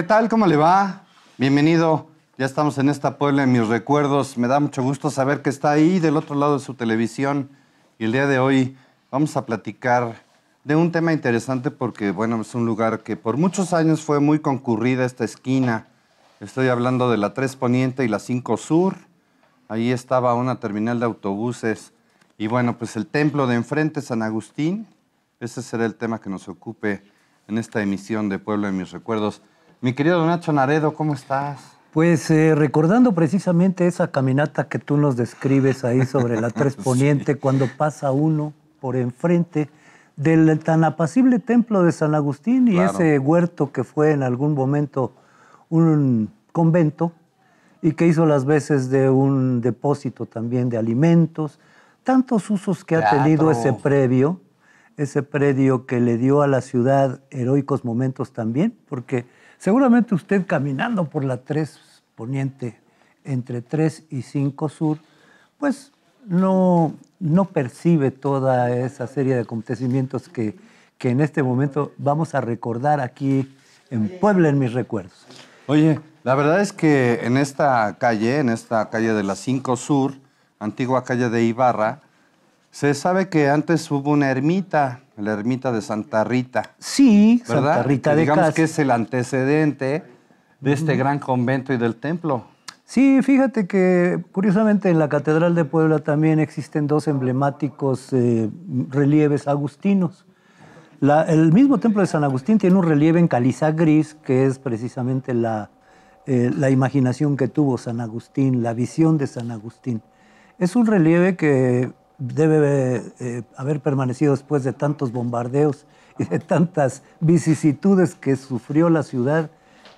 ¿Qué tal? ¿Cómo le va? Bienvenido. Ya estamos en esta Puebla en mis recuerdos. Me da mucho gusto saber que está ahí del otro lado de su televisión. Y el día de hoy vamos a platicar de un tema interesante porque, bueno, es un lugar que por muchos años fue muy concurrida esta esquina. Estoy hablando de la 3 Poniente y la 5 Sur. Ahí estaba una terminal de autobuses. Y bueno, pues el templo de enfrente, San Agustín. Ese será el tema que nos ocupe en esta emisión de Pueblo de mis recuerdos. Mi querido Nacho Naredo, ¿cómo estás? Pues eh, recordando precisamente esa caminata que tú nos describes ahí sobre la Tres Poniente, cuando pasa uno por enfrente del tan apacible templo de San Agustín y ese huerto que fue en algún momento un convento y que hizo las veces de un depósito también de alimentos, tantos usos que ha tenido ese previo, ese predio que le dio a la ciudad heroicos momentos también, porque Seguramente usted caminando por la 3 Poniente, entre 3 y 5 Sur, pues no, no percibe toda esa serie de acontecimientos que, que en este momento vamos a recordar aquí en Puebla, en mis recuerdos. Oye, la verdad es que en esta calle, en esta calle de la 5 Sur, antigua calle de Ibarra, se sabe que antes hubo una ermita, la ermita de Santa Rita. Sí, Santa Rita de de Digamos que es el antecedente de este gran convento y del templo. Sí, fíjate que curiosamente en la Catedral de Puebla también existen dos emblemáticos eh, relieves agustinos. el mismo templo de San Agustín tiene un relieve en caliza gris, que es precisamente la, eh, la imaginación que tuvo San Agustín, la visión de San Agustín. Es un relieve que debe eh, haber permanecido después de tantos bombardeos y de tantas vicisitudes que sufrió la ciudad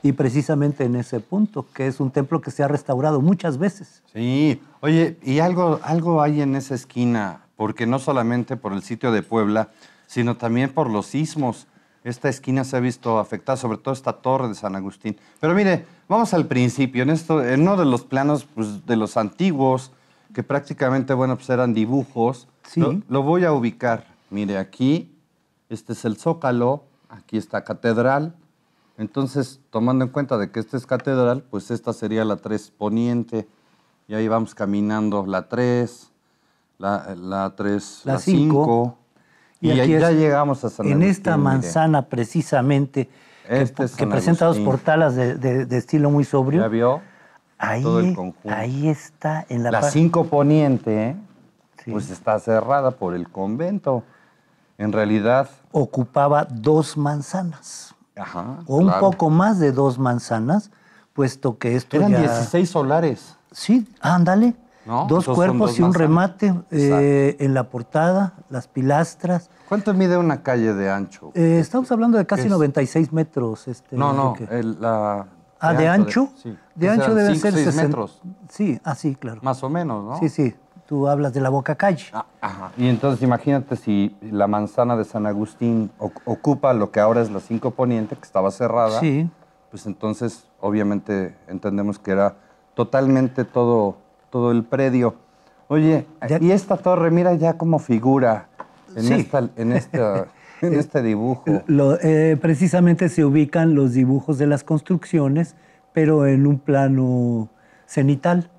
y precisamente en ese punto, que es un templo que se ha restaurado muchas veces. Sí, oye, y algo, algo hay en esa esquina, porque no solamente por el sitio de Puebla, sino también por los sismos. Esta esquina se ha visto afectada, sobre todo esta torre de San Agustín. Pero mire, vamos al principio, en, esto, en uno de los planos pues, de los antiguos, que prácticamente, bueno, pues eran dibujos. Lo, voy a ubicar. Mire, aquí, este es el Zócalo, aquí está Catedral. Entonces, tomando en cuenta de que este es Catedral, pues esta sería la 3 Poniente. Y ahí vamos caminando la 3, la, la 3, la 5. Y, ahí ya llegamos a San En esta manzana, precisamente, que, este presenta dos portalas de, estilo muy sobrio. ¿Ya ahí, está, en la La 5 Poniente, pues está cerrada por el convento. En realidad. Ocupaba dos manzanas. Ajá, o un poco más de dos manzanas, puesto que esto Eran 16 solares. Sí, ándale. Dos cuerpos y un remate eh, en la portada, las pilastras. ¿Cuánto mide una calle de ancho? Eh, estamos hablando de casi 96 metros. Este, no, no, la... Ah, de, ancho. Sí. De ancho debe deben ser 6 metros. Sí, así, claro. Más o menos, ¿no? Sí, sí. Tú hablas de la boca calle. Ah, y entonces imagínate si la manzana de San Agustín ocupa lo que ahora es la Cinco Poniente, que estaba cerrada. Sí. Pues entonces, obviamente, entendemos que era totalmente todo, todo el predio. Oye, y esta torre, mira ya cómo figura en, en, este dibujo. Eh, precisamente se ubican los dibujos de las construcciones pero en un plano cenital.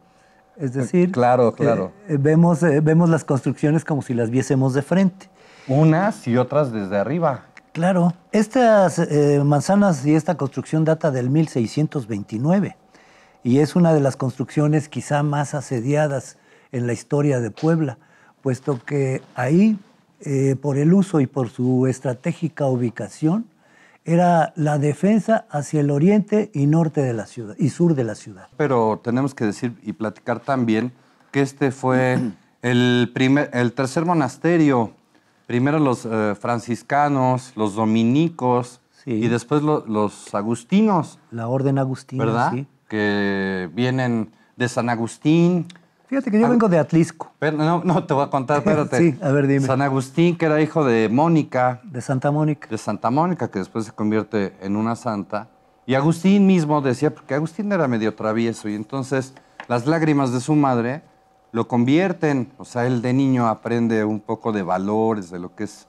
Es pues, decir, claro, eh, claro. Eh, vemos, eh, vemos las construcciones como si las viésemos de frente. Unas y otras desde arriba. Claro. Estas manzanas y esta construcción data del 1629 y es una de las construcciones quizá más asediadas en la historia de Puebla, puesto que ahí, por el uso y por su estratégica ubicación, era la defensa hacia el oriente y norte de la ciudad y sur de la ciudad. Pero tenemos que decir y platicar también que este fue el, primer, el tercer monasterio. Primero los eh, franciscanos, los dominicos y después los agustinos. La orden agustina, ¿verdad? Que vienen de San Agustín. Fíjate que yo vengo de Atlisco. no, no, te voy a contar, espérate. sí, a ver, dime. San Agustín, que era hijo de Mónica. De Santa Mónica. De Santa Mónica, que después se convierte en una santa. Y Agustín mismo decía, porque Agustín era medio travieso, y entonces las lágrimas de su madre lo convierten, o sea, él de niño aprende un poco de valores, de lo que es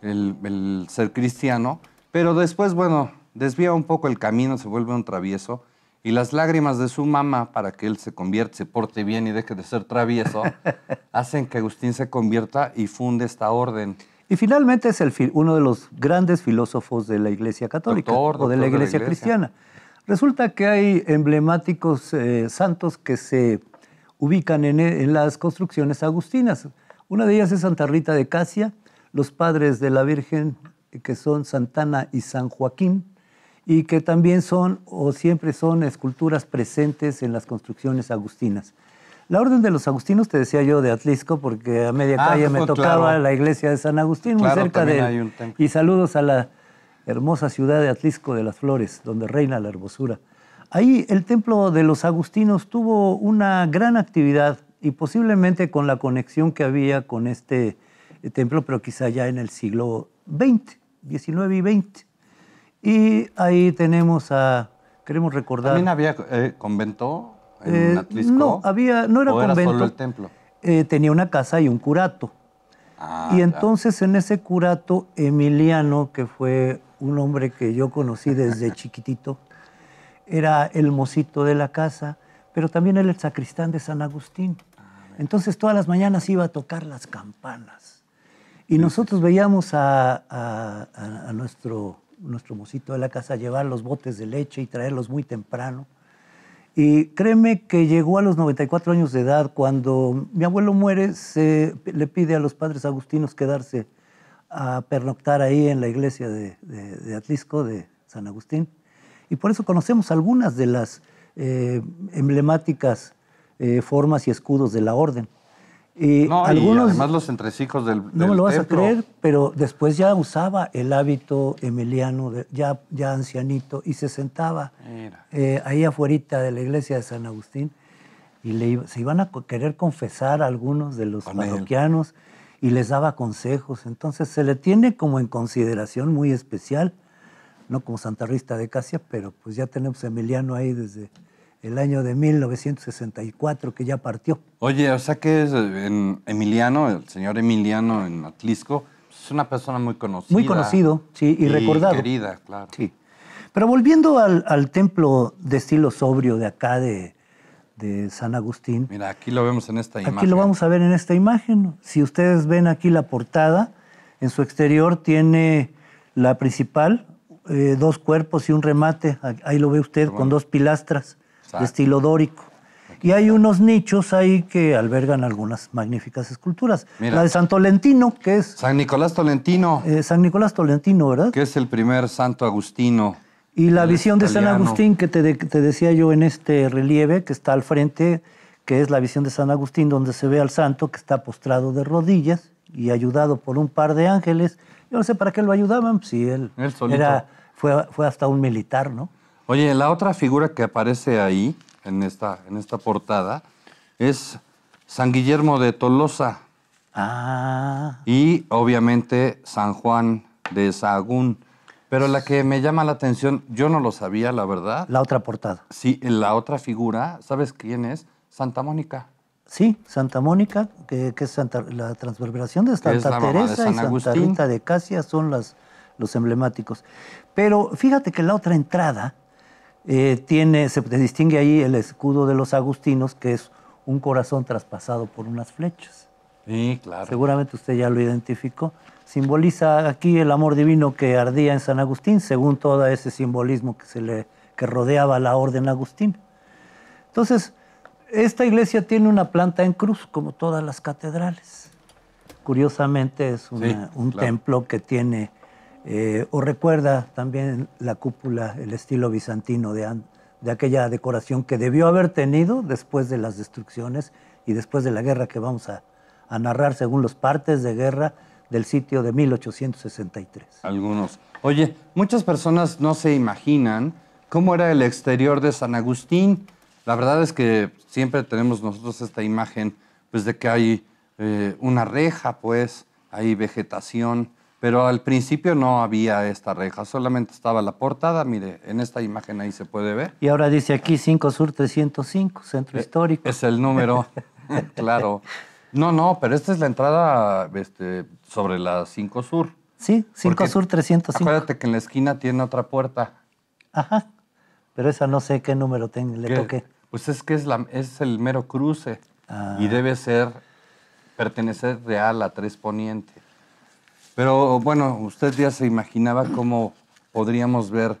el ser cristiano, pero después, bueno, desvía un poco el camino, se vuelve un travieso y las lágrimas de su mamá para que él se convierta, se porte bien y deje de ser travieso, hacen que Agustín se convierta y funde esta orden. Y finalmente es uno de los grandes filósofos de la Iglesia Católica o de la Iglesia, Cristiana. Resulta que hay emblemáticos eh, santos que se ubican en, e, en, las construcciones agustinas. Una de ellas es Santa Rita de Casia, los padres de la Virgen, que son Santana y San Joaquín, y que también son o siempre son esculturas presentes en las construcciones agustinas. La Orden de los Agustinos, te decía yo, de Atlisco, porque a media ah, calle me tocaba la iglesia de San Agustín, muy cerca de Y saludos a la hermosa ciudad de Atlisco de las Flores, donde reina la hermosura. Ahí el templo de los Agustinos tuvo una gran actividad y posiblemente con la conexión que había con este eh, templo, pero quizá ya en el siglo XX, XIX y XX. Y ahí tenemos a, queremos recordar... ¿También había eh, convento en eh, No, había, no era convento. Era solo el templo? Eh, tenía una casa y un curato. Ah, y entonces en ese curato, Emiliano, que fue un hombre que yo conocí desde chiquitito, era el mocito de la casa, pero también era el sacristán de San Agustín. Ah, entonces todas las mañanas iba a tocar las campanas. Y nosotros veíamos a nuestro nuestro mocito de la casa, llevar los botes de leche y traerlos muy temprano. Y créeme que llegó a los 94 años de edad. Cuando mi abuelo muere, se le pide a los padres agustinos quedarse a pernoctar ahí en la iglesia de, de Atlisco, de San Agustín. Y por eso conocemos algunas de las eh, emblemáticas eh, formas y escudos de la orden. Y algunos, además los entresijos del, No me lo vas a creer, pero después ya usaba el hábito emiliano, ya, ya ancianito, y se sentaba eh, ahí afuera de la iglesia de San Agustín y se iban a querer confesar a algunos de los y les daba consejos. Entonces se le tiene como en consideración muy especial, no como Santa de Casia, pero pues ya tenemos Emiliano ahí desde, el año de 1964 que ya partió. Oye, o sea que es eh, en Emiliano, el señor Emiliano en Atlisco, es una persona muy conocida. Muy conocido, sí, y, y recordado. Querida, claro. Sí. Pero volviendo al, templo de estilo sobrio de acá de, San Agustín. Mira, aquí lo vemos en esta imagen. Aquí lo vamos a ver en esta imagen. Si ustedes ven aquí la portada, en su exterior tiene la principal, eh, dos cuerpos y un remate. Ahí lo ve usted con dos pilastras de estilo dórico. y hay unos nichos ahí que albergan algunas magníficas esculturas. la de San Tolentino, que es... San Nicolás Tolentino. Eh, San Nicolás Tolentino, ¿verdad? Que es el primer santo agustino. Y la visión de San Agustín que te, decía yo en este relieve que está al frente, que es la visión de San Agustín, donde se ve al santo que está postrado de rodillas y ayudado por un par de ángeles. Yo no sé para qué lo ayudaban, pues, si él, él era, fue hasta un militar, ¿no? Oye, la otra figura que aparece ahí, en esta, en esta portada, es San Guillermo de Tolosa. Ah. Y obviamente San Juan de Sahagún. Pero la que me llama la atención, yo no lo sabía, la verdad. La otra portada. Sí, la otra figura, ¿sabes quién es? Santa Mónica. Sí, Santa Mónica, que, es la transverberación de Santa Teresa de y Santa Rita de Casia son los emblemáticos. Pero fíjate que la otra entrada eh, tiene, se distingue ahí el escudo de los agustinos, que es un corazón traspasado por unas flechas. Sí, claro. Seguramente usted ya lo identificó. Simboliza aquí el amor divino que ardía en San Agustín, según todo ese simbolismo que, se le, que rodeaba la orden agustina. Entonces, esta iglesia tiene una planta en cruz, como todas las catedrales. Curiosamente, es un templo que tiene eh, o recuerda también la cúpula, el estilo bizantino de, aquella decoración que debió haber tenido después de las destrucciones y después de la guerra que vamos a, narrar según los partes de guerra del sitio de 1863. Algunos. Oye, muchas personas no se imaginan cómo era el exterior de San Agustín. La verdad es que siempre tenemos nosotros esta imagen pues, de que hay eh, una reja, pues, hay vegetación. Pero al principio no había esta reja, solamente estaba la portada. Mire, en esta imagen ahí se puede ver. Y ahora dice aquí 5 Sur 305, Centro eh, Histórico. Es el número, claro. No, no, pero esta es la entrada este, sobre la 5 Sur. Sí, 5 Sur 305. Acuérdate que en la esquina tiene otra puerta. Ajá, pero esa no sé qué número tengo, le toqué. Pues es que es, la, es el mero cruce ah. y debe ser, pertenecer real a Tres Poniente. Pero bueno, usted ya se imaginaba cómo podríamos ver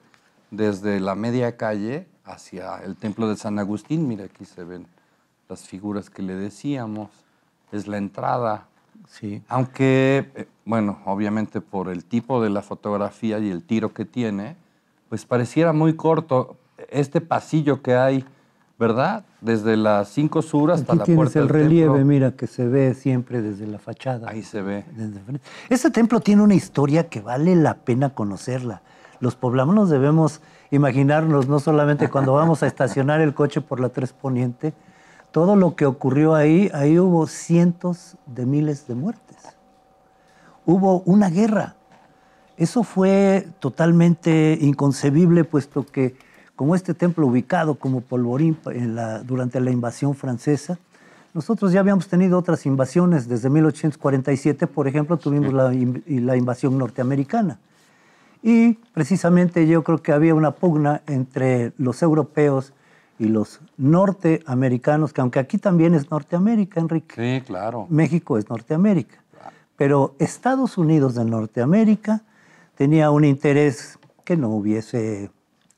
desde la media calle hacia el templo de San Agustín. Mira, aquí se ven las figuras que le decíamos. Es la entrada. Sí. Aunque, eh, bueno, obviamente por el tipo de la fotografía y el tiro que tiene, pues pareciera muy corto. Este pasillo que hay ¿verdad? Desde las cinco sur hasta la puerta. el relieve, mira, que se ve siempre desde la fachada. Ahí se ve. Ese templo tiene una historia que vale la pena conocerla. Los poblanos debemos imaginarnos, no solamente cuando vamos a estacionar el coche por la Tres Poniente, todo lo que ocurrió ahí, ahí hubo cientos de miles de muertes. Hubo una guerra. Eso fue totalmente inconcebible, puesto que como este templo ubicado como polvorín en la, durante la invasión francesa. Nosotros ya habíamos tenido otras invasiones, desde 1847, por ejemplo, tuvimos la, invasión norteamericana. Y precisamente yo creo que había una pugna entre los europeos y los norteamericanos, que aunque aquí también es Norteamérica, Enrique. Sí, claro. México es Norteamérica. Pero Estados Unidos de Norteamérica tenía un interés que no hubiese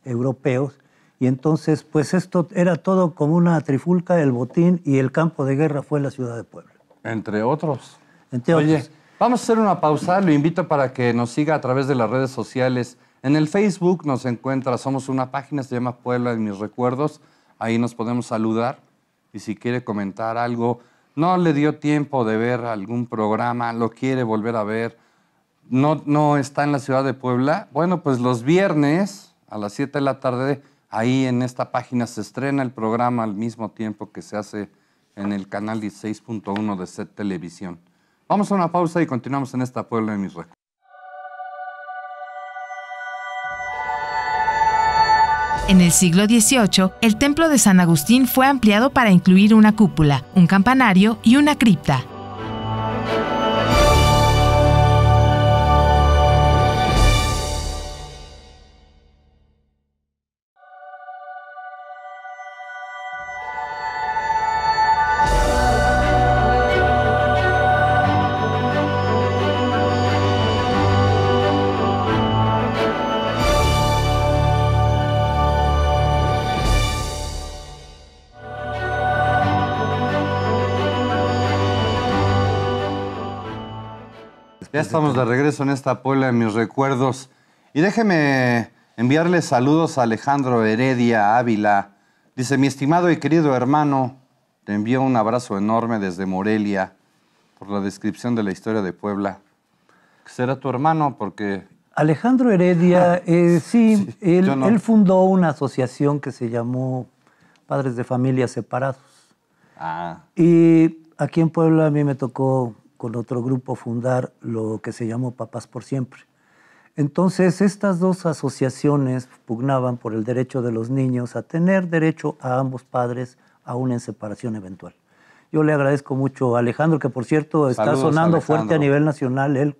europeos. Y entonces, pues esto era todo como una trifulca, el botín y el campo de guerra fue la ciudad de Puebla. Entre otros. Oye, vamos a hacer una pausa. Lo invito para que nos siga a través de las redes sociales. En el Facebook nos encuentra, somos una página, se llama Puebla en mis recuerdos. Ahí nos podemos saludar. Y si quiere comentar algo, no le dio tiempo de ver algún programa, lo quiere volver a ver, no, no está en la ciudad de Puebla. Bueno, pues los viernes a las 7 de la tarde. Ahí en esta página se estrena el programa al mismo tiempo que se hace en el canal 16.1 de Set Televisión. Vamos a una pausa y continuamos en esta Puebla de mis recuerdos. En el siglo XVIII, el templo de San Agustín fue ampliado para incluir una cúpula, un campanario y una cripta. estamos de regreso en esta Puebla de mis recuerdos. Y déjeme enviarle saludos a Alejandro Heredia Ávila. Dice, mi estimado y querido hermano, te envío un abrazo enorme desde Morelia por la descripción de la historia de Puebla. Será tu hermano porque... Alejandro Heredia, ah, eh, sí, él, fundó una asociación que se llamó Padres de Familias Separados. Ah. Y aquí en Puebla a mí me tocó con otro grupo fundar lo que se llamó Papás por Siempre. Entonces, estas dos asociaciones pugnaban por el derecho de los niños a tener derecho a ambos padres, aún en separación eventual. Yo le agradezco mucho a Alejandro, que por cierto está sonando fuerte a nivel nacional. Él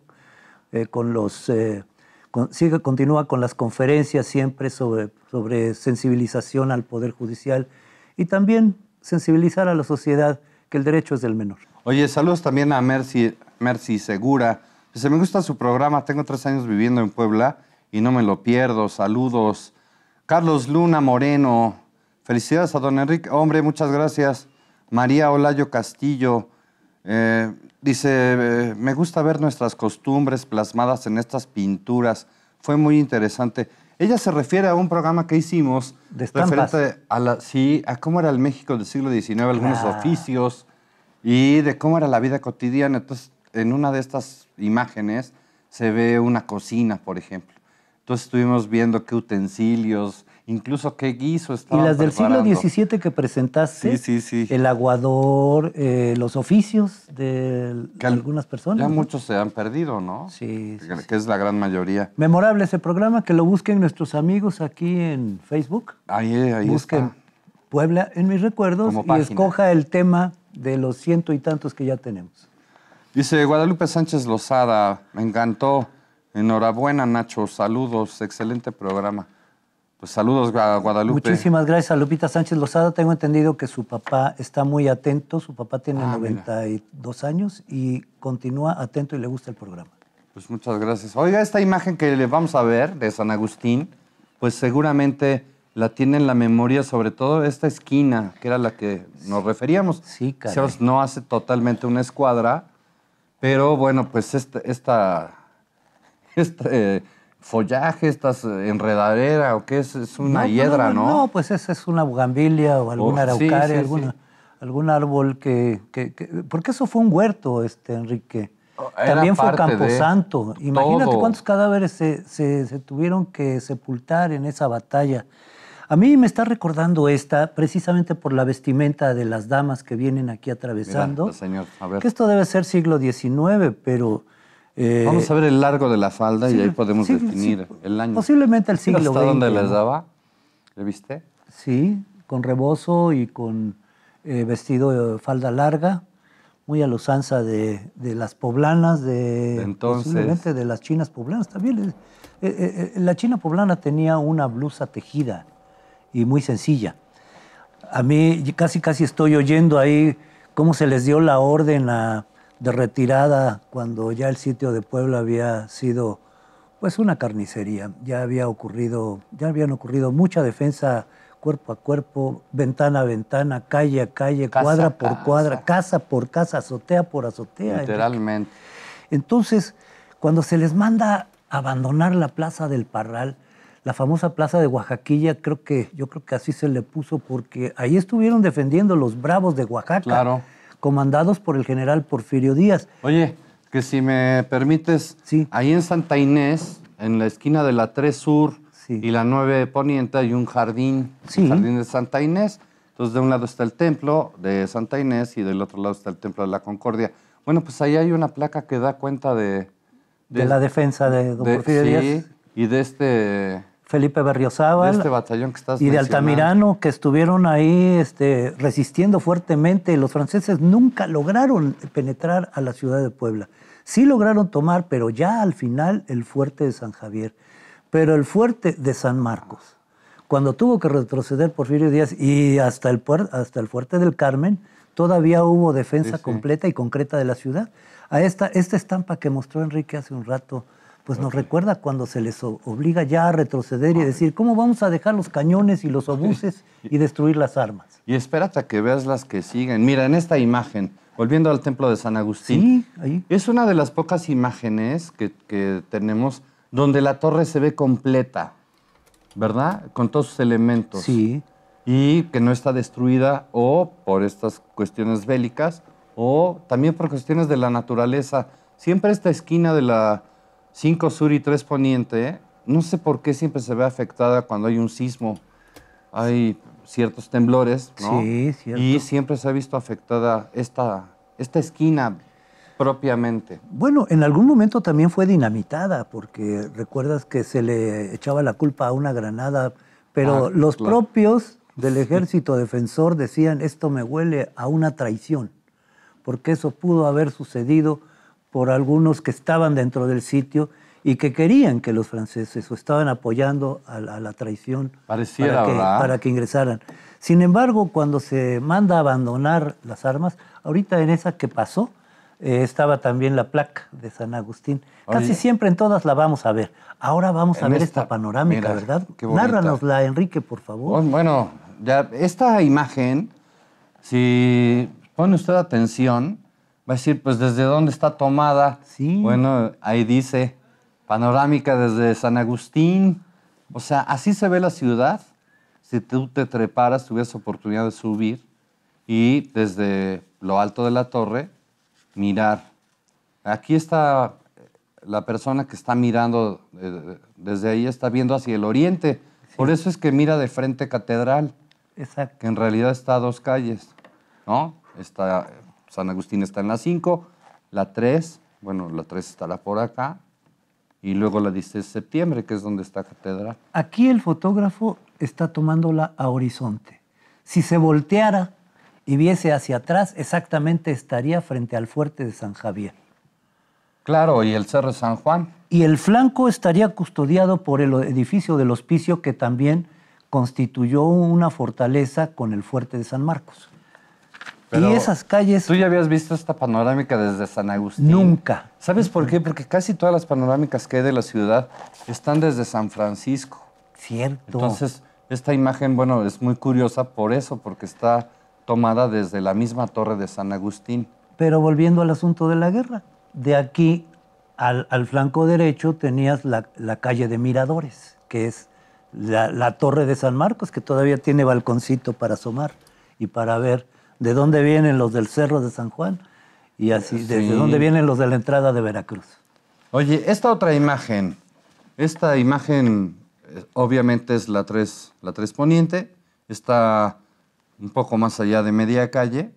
eh, con los, eh, continúa con las conferencias siempre sobre sensibilización al Poder Judicial y también sensibilizar a la sociedad que el derecho es del menor. Oye, saludos también a Mercy, Mercy Segura. Dice, me gusta su programa, tengo tres años viviendo en Puebla y no me lo pierdo. Saludos. Carlos Luna Moreno, felicidades a don Enrique. Hombre, muchas gracias. María Olayo Castillo, eh, dice, eh, me gusta ver nuestras costumbres plasmadas en estas pinturas. Fue muy interesante. Ella se refiere a un programa que hicimos de referente a sí, a cómo era el México del siglo XIX, algunos oficios, y de cómo era la vida cotidiana. Entonces, en una de estas imágenes se ve una cocina, por ejemplo. Entonces estuvimos viendo qué utensilios, incluso qué guiso estaban Y las del siglo XVII que presentaste, sí, sí, sí. el aguador, eh, los oficios de, algunas personas. Ya muchos se han perdido, ¿no? Sí, que, que es la gran mayoría. Memorable ese programa, que lo busquen nuestros amigos aquí en Facebook. Ahí, ahí Busquen Puebla en mis recuerdos y escoja el tema de los ciento y tantos que ya tenemos. Dice Guadalupe Sánchez Lozada, me encantó. Enhorabuena, Nacho. Saludos, excelente programa. Pues saludos a Guadalupe. Muchísimas gracias a Lupita Sánchez Lozada. Tengo entendido que su papá está muy atento. Su papá tiene 92 ah, años y continúa atento y le gusta el programa. Pues muchas gracias. Oiga, esta imagen que le vamos a ver de San Agustín, pues seguramente la tiene en la memoria, sobre todo esta esquina, que era la que nos referíamos. Sí, claro. No hace totalmente una escuadra, pero bueno, pues esta, esta este follaje, esta enredadera, o qué es, es una hiedra, no, no, pues esa es una bugambilia o alguna oh, araucaria, alguna, algún árbol que, que, Porque eso fue un huerto, este, Enrique. Oh, También fue Camposanto. Imagínate cuántos cadáveres se, se, se, tuvieron que sepultar en esa batalla. A mí me está recordando esta precisamente por la vestimenta de las damas que vienen aquí atravesando. señor, Que esto debe ser siglo XIX, pero... Eh, Vamos a ver el largo de la falda y ahí podemos definir el año. Posiblemente el siglo ¿Hasta dónde les daba? ¿Le viste? Sí, con rebozo y con eh, vestido de falda larga, muy a losanza de, las poblanas, de, de las chinas poblanas. También eh, la china poblana tenía una blusa tejida y muy sencilla. A mí casi casi estoy oyendo ahí cómo se les dio la orden de retirada cuando ya el sitio de Puebla había sido pues una carnicería. Ya había ocurrido, ya habían ocurrido mucha defensa cuerpo a cuerpo, ventana a ventana, calle a calle, cuadra por cuadra, casa por casa, azotea por azotea. Literalmente. Entonces, cuando se les manda abandonar la plaza del Parral, la famosa plaza de Oaxaquilla, creo que, yo creo que así se le puso, porque ahí estuvieron defendiendo los bravos de Oaxaca, comandados por el general Porfirio Díaz. Oye, que si me permites, ahí en Santa Inés, en la esquina de la 3 Sur y la 9 Poniente, hay un jardín, jardín de Santa Inés. Entonces, de un lado está el templo de Santa Inés y del otro lado está el templo de la Concordia. Bueno, pues ahí hay una placa que da cuenta de... De, la defensa de Don Porfirio Díaz. Y de este Felipe Berriozábal. Este y de Altamirano, que estuvieron ahí este, resistiendo fuertemente. Los franceses nunca lograron penetrar a la ciudad de Puebla. Sí lograron tomar, pero ya al final, el fuerte de San Javier. Pero el fuerte de San Marcos. Cuando tuvo que retroceder Porfirio Díaz y hasta el, hasta el fuerte del Carmen, todavía hubo defensa completa y concreta de la ciudad. A esta, esta estampa que mostró Enrique hace un rato pues nos recuerda cuando se les obliga ya a retroceder y decir, ¿cómo vamos a dejar los cañones y los obuses y destruir las armas? Y espérate a que veas las que siguen. Mira, en esta imagen, volviendo al templo de San Agustín, es una de las pocas imágenes que, que, tenemos donde la torre se ve completa, ¿verdad? Con todos sus elementos. Sí. Y que no está destruida o por estas cuestiones bélicas o también por cuestiones de la naturaleza. Siempre esta esquina de la 5 sur y 3 poniente, no sé por qué siempre se ve afectada cuando hay un sismo. Hay ciertos temblores, ¿no? Sí, Y siempre se ha visto afectada esta, esta esquina propiamente. Bueno, en algún momento también fue dinamitada, porque recuerdas que se le echaba la culpa a una granada, pero ah, los propios del ejército defensor decían, esto me huele a una traición, porque eso pudo haber sucedido por algunos que estaban dentro del sitio y que querían que los franceses o estaban apoyando a, la traición para, que, ingresaran. Sin embargo, cuando se manda a abandonar las armas, ahorita en esa que pasó, eh, estaba también la placa de San Agustín. Casi siempre en todas la vamos a ver. Ahora vamos a ver esta, panorámica, ¿verdad? Nárranosla, Enrique, por favor. Oh, bueno, ya esta imagen, si pone usted atención, Va a decir, pues desde dónde está tomada. Sí. Bueno, ahí dice, panorámica desde San Agustín. O sea, así se ve la ciudad. Si tú te treparas, tuvieras oportunidad de subir y desde lo alto de la torre mirar. Aquí está eh, la persona que está mirando eh, desde ahí, está viendo hacia el oriente. Por eso es que mira de frente catedral. Exacto. Que en realidad está a dos calles, ¿no? Está eh, San Agustín está en la 5, la 3, bueno, la 3 estará por acá, y luego la 16 de septiembre, que es donde está Catedral. Aquí el fotógrafo está tomándola a horizonte. Si se volteara y viese hacia atrás, exactamente estaría frente al fuerte de San Javier. Claro, y el Cerro San Juan. Y el flanco estaría custodiado por el edificio del hospicio que también constituyó una fortaleza con el fuerte de San Marcos y esas calles. Tú ya habías visto esta panorámica desde San Agustín. Nunca. ¿Sabes por qué? Porque casi todas las panorámicas que hay de la ciudad están desde San Francisco. Cierto. Entonces, esta imagen, bueno, es muy curiosa por eso, porque está tomada desde la misma torre de San Agustín. Pero volviendo al asunto de la guerra, de aquí al, flanco derecho tenías la, calle de Miradores, que es la, la torre de San Marcos, que todavía tiene balconcito para asomar y para ver de dónde vienen los del Cerro de San Juan y así, de dónde vienen los de la entrada de Veracruz. Oye, esta otra imagen, esta imagen eh, obviamente es la Tres la tres Poniente, está un poco más allá de media calle.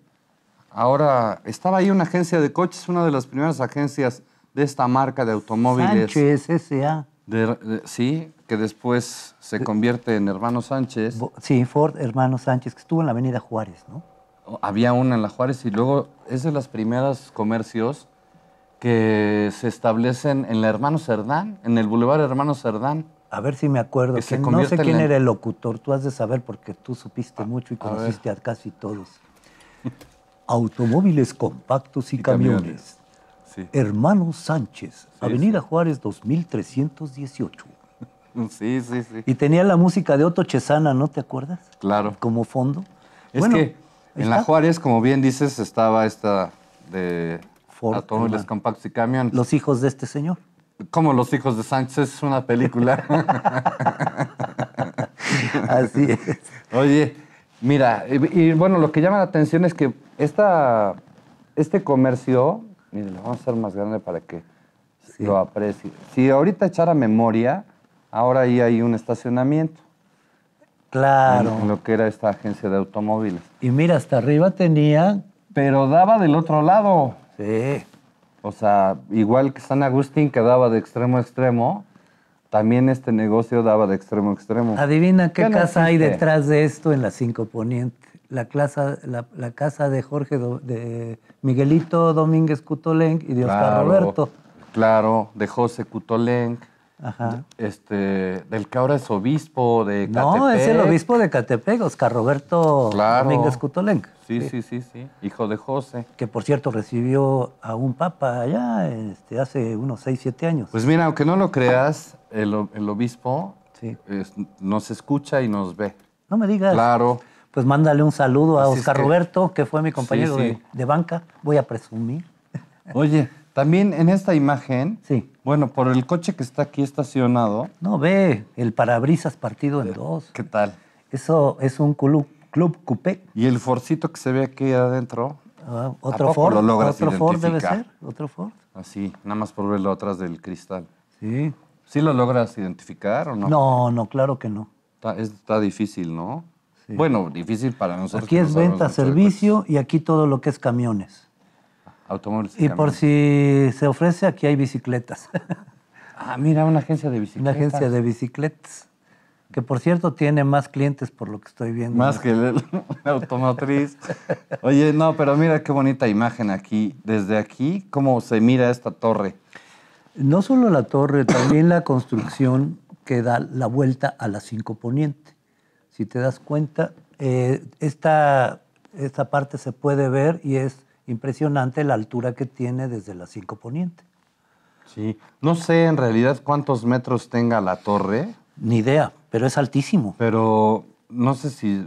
Ahora, estaba ahí una agencia de coches, una de las primeras agencias de esta marca de automóviles. Sánchez S.A. sí, que después se convierte en Hermano Sánchez. Sí, Ford Hermano Sánchez, que estuvo en la Avenida Juárez, ¿no? había una en la Juárez y luego es de las primeras comercios que se establecen en la Hermano Cerdán, en el Boulevard Hermano Cerdán. A ver si me acuerdo. Que no sé quién era el locutor, tú has de saber porque tú supiste ah, mucho y conociste a, casi todos. Automóviles compactos y, camiones. Hermano Sánchez, Avenida Juárez 2318. Sí, sí, sí. Y tenía la música de Otto Chesana, ¿no te acuerdas? Claro. Como fondo. Es bueno, que en la Juárez, como bien dices, estaba esta de Ford, automóviles compactos y camiones. Los hijos de este señor. Como Los hijos de Sánchez es una película. Así es. Oye, mira, y, bueno, lo que llama la atención es que esta, este comercio, mire, lo vamos a hacer más grande para que lo aprecie. Si ahorita echara memoria, ahora ahí hay un estacionamiento. Claro. lo que era esta agencia de automóviles. Y mira, hasta arriba tenía. Pero daba del otro lado. Sí. O sea, igual que San Agustín que daba de extremo a extremo, también este negocio daba de extremo a extremo. Adivina qué, casa hay detrás de esto en la Cinco Poniente. La, la, casa de Jorge, de Miguelito Domínguez Cutolenc y de Oscar Roberto. Claro, de José Cutolenc. Ajá. Este, del que ahora es obispo de Catepec. No, es el obispo de Catepec, Oscar Roberto Dominguez Domínguez Sí, sí, sí, sí, hijo de José. Que por cierto recibió a un papa allá este, hace unos 6, 7 años. Pues mira, aunque no lo creas, el, obispo sí. nos escucha y nos ve. No me digas. Claro. Pues mándale un saludo a Oscar Roberto, que fue mi compañero de, de banca. Voy a presumir. Oye, también en esta imagen, bueno, por el coche que está aquí estacionado. No, ve, el parabrisas partido en dos. ¿Qué tal? Eso es un club, club coupé. Y el forcito que se ve aquí adentro. Ah, otro Ford. otro Ford debe ser, otro Ford. Así, ah, nada más por verlo atrás del cristal. Sí. ¿Sí lo logras identificar o no? No, no, claro que no. Está, difícil, ¿no? Bueno, difícil para nosotros. Aquí es venta, servicio y aquí todo lo que es camiones. Y, por si se ofrece, aquí hay bicicletas. ah, mira, una agencia de bicicletas. Una agencia de bicicletas. Que por cierto tiene más clientes por lo que estoy viendo. Más que la automotriz. Oye, no, pero mira qué bonita imagen aquí. Desde aquí, cómo se mira esta torre. No solo la torre, también la construcción que da la vuelta a la Cinco Poniente. Si te das cuenta, eh, esta, esta parte se puede ver y es impresionante la altura que tiene desde la Cinco Poniente. Sí, no sé en realidad cuántos metros tenga la torre. Ni idea, pero es altísimo. Pero no sé si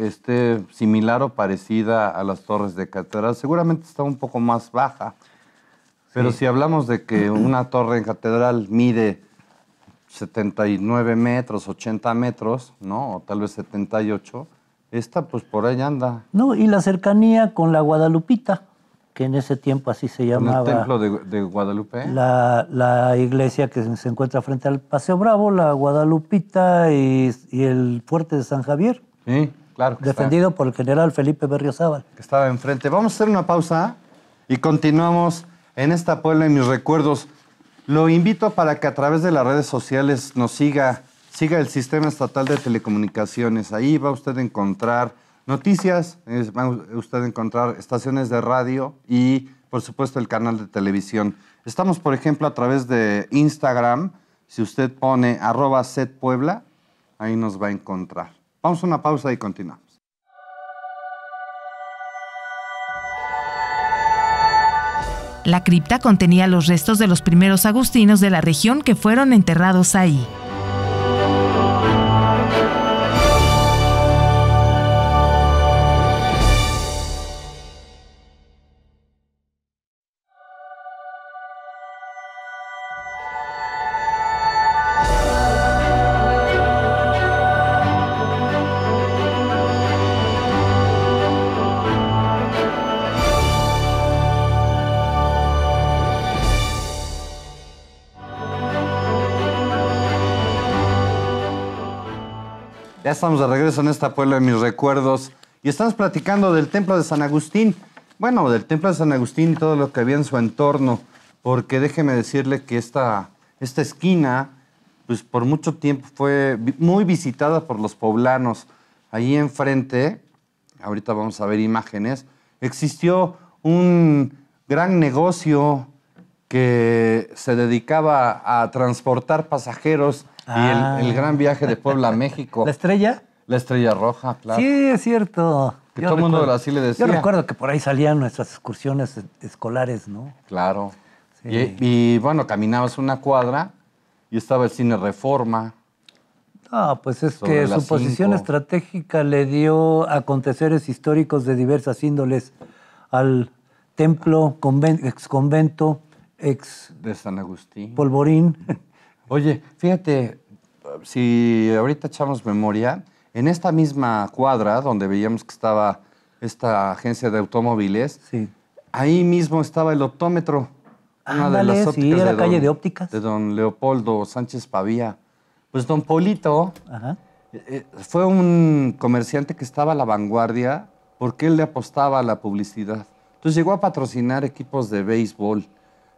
esté similar o parecida a las torres de catedral. Seguramente está un poco más baja. Pero si hablamos de que una torre en catedral mide 79 metros, 80 metros, ¿no? O tal vez 78, esta, pues por ahí anda. No, y la cercanía con la Guadalupita, que en ese tiempo así se llamaba. ¿El templo de, Guadalupe? La, la, iglesia que se encuentra frente al Paseo Bravo, la Guadalupita y, el fuerte de San Javier. Sí, claro. defendido por el general Felipe Berriozábal. Que estaba enfrente. Vamos a hacer una pausa y continuamos en esta Puebla en mis recuerdos. Lo invito para que a través de las redes sociales nos siga siga el Sistema Estatal de Telecomunicaciones. Ahí va usted a encontrar noticias, va usted a encontrar estaciones de radio y, por supuesto, el canal de televisión. Estamos, por ejemplo, a través de Instagram. Si usted pone arroba setpuebla, ahí nos va a encontrar. Vamos a una pausa y continuamos. La cripta contenía los restos de los primeros agustinos de la región que fueron enterrados ahí. estamos de regreso en esta Puebla de mis recuerdos y estamos platicando del templo de San Agustín. Bueno, del templo de San Agustín y todo lo que había en su entorno, porque déjeme decirle que esta, esta esquina, pues por mucho tiempo fue muy visitada por los poblanos. Allí enfrente, ahorita vamos a ver imágenes, existió un gran negocio que se dedicaba a transportar pasajeros y ah. el, gran viaje de Puebla a México. ¿La estrella? La estrella roja, claro. Sí, es cierto. Que todo el mundo de Brasil le decía. Yo recuerdo que por ahí salían nuestras excursiones escolares, ¿no? Claro. Y, bueno, caminabas una cuadra y estaba el cine Reforma. Ah, pues es que su posición estratégica le dio aconteceres históricos de diversas índoles al templo, ex convento, ex. de San Agustín. Polvorín. Oye, fíjate, si ahorita echamos memoria, en esta misma cuadra donde veíamos que estaba esta agencia de automóviles, ahí mismo estaba el optómetro. Ah, una de las ópticas sí, la calle de ópticas. De don Leopoldo Sánchez Pavía. Pues don Polito eh, eh, fue un comerciante que estaba a la vanguardia porque él le apostaba a la publicidad. Entonces llegó a patrocinar equipos de béisbol,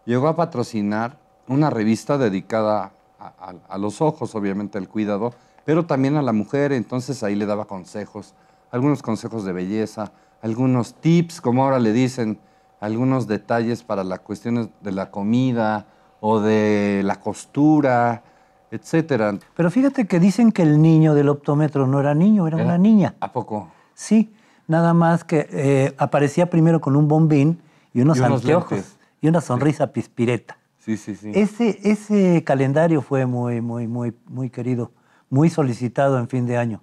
llegó a patrocinar una revista dedicada a, los ojos, obviamente, el cuidado, pero también a la mujer, entonces ahí le daba consejos, algunos consejos de belleza, algunos tips, como ahora le dicen, algunos detalles para las cuestiones de la comida o de la costura, etcétera. Pero fíjate que dicen que el niño del optómetro no era niño, era, una niña. ¿A poco? Sí, nada más que eh, aparecía primero con un bombín y unos, anteojos y una sonrisa pispireta. Sí, sí, sí. Ese, ese calendario fue muy, muy, muy, muy querido, muy solicitado en fin de año.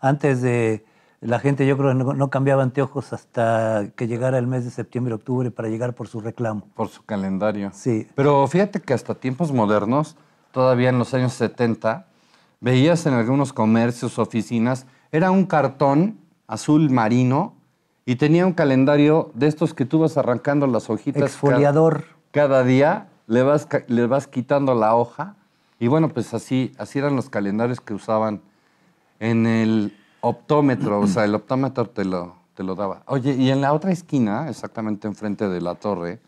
Antes de la gente, yo creo que no, cambiaba anteojos hasta que llegara el mes de septiembre, octubre para llegar por su reclamo. Por su calendario. Sí. Pero fíjate que hasta tiempos modernos, todavía en los años 70, veías en algunos comercios, oficinas, era un cartón azul marino y tenía un calendario de estos que tú vas arrancando las hojitas. Exfoliador. cada día le vas, le vas quitando la hoja. Y bueno, pues así, así eran los calendarios que usaban en el optómetro. o sea, el optómetro te lo, te lo daba. Oye, y en la otra esquina, exactamente enfrente de la torre,